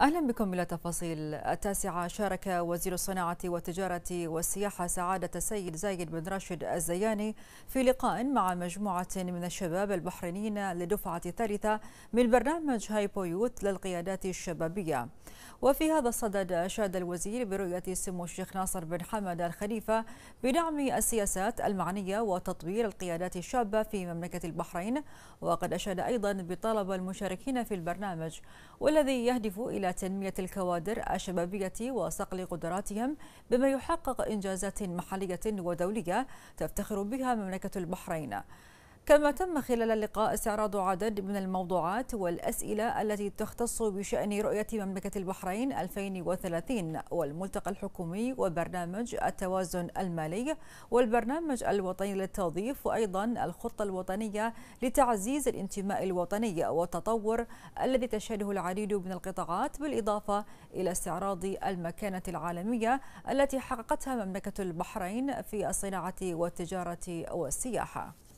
أهلا بكم إلى تفاصيل التاسعة شارك وزير الصناعة والتجارة والسياحة سعادة السيد زايد بن راشد الزياني في لقاء مع مجموعة من الشباب البحرينيين لدفعة الثالثة من برنامج هايبو يوت للقيادات الشبابية وفي هذا الصدد أشاد الوزير برؤية سمو الشيخ ناصر بن حمد الخليفة بدعم السياسات المعنية وتطوير القيادات الشابة في مملكة البحرين وقد أشاد أيضا بطلب المشاركين في البرنامج والذي يهدف إلى تنمية الكوادر الشبابية وصقل قدراتهم بما يحقق إنجازات محلية ودولية تفتخر بها مملكة البحرين كما تم خلال اللقاء استعراض عدد من الموضوعات والأسئلة التي تختص بشأن رؤية مملكة البحرين 2030 والملتقى الحكومي وبرنامج التوازن المالي والبرنامج الوطني للتوظيف وأيضا الخطة الوطنية لتعزيز الانتماء الوطني والتطور الذي تشهده العديد من القطاعات بالإضافة إلى استعراض المكانة العالمية التي حققتها مملكة البحرين في الصناعة والتجارة والسياحة